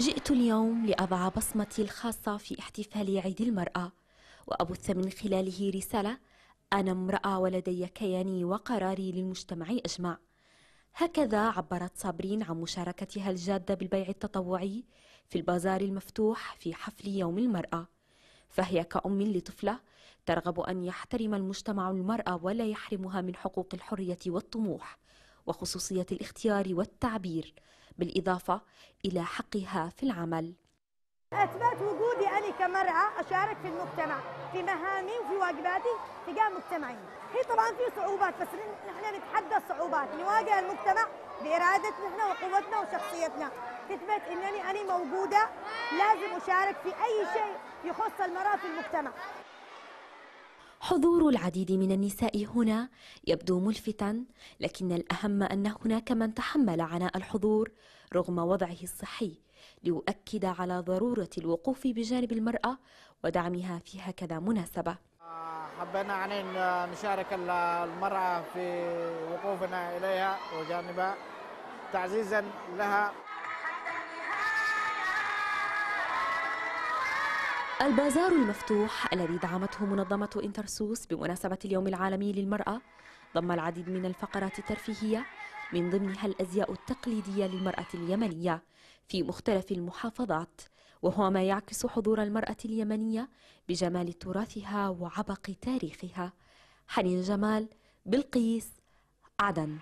جئت اليوم لأضع بصمتي الخاصة في احتفال عيد المرأة وأبث من خلاله رسالة أنا امرأة ولدي كياني وقراري للمجتمع أجمع هكذا عبرت صابرين عن مشاركتها الجادة بالبيع التطوعي في البازار المفتوح في حفل يوم المرأة فهي كأم لطفلة ترغب أن يحترم المجتمع المرأة ولا يحرمها من حقوق الحرية والطموح وخصوصية الاختيار والتعبير بالإضافة إلى حقها في العمل اثبات وجودي انا كمراه اشارك في المجتمع في مهامي وفي واجباتي تجاه مجتمعي هي طبعا في صعوبات بس نحن نتحدى الصعوبات نواجه المجتمع بارادتنا نحن وقوتنا وشخصيتنا تثبت انني انا موجوده لازم اشارك في اي شيء يخص المراه في المجتمع حضور العديد من النساء هنا يبدو ملفتا لكن الأهم أن هناك من تحمل عناء الحضور رغم وضعه الصحي ليؤكد على ضرورة الوقوف بجانب المرأة ودعمها في هكذا مناسبة حبينا يعني نشارك المرأة في وقوفنا إليها وجانبها تعزيزا لها البازار المفتوح الذي دعمته منظمة انترسوس بمناسبة اليوم العالمي للمرأة ضم العديد من الفقرات الترفيهية من ضمنها الأزياء التقليدية للمرأة اليمنية في مختلف المحافظات وهو ما يعكس حضور المرأة اليمنية بجمال تراثها وعبق تاريخها حنين جمال بلقيس عدن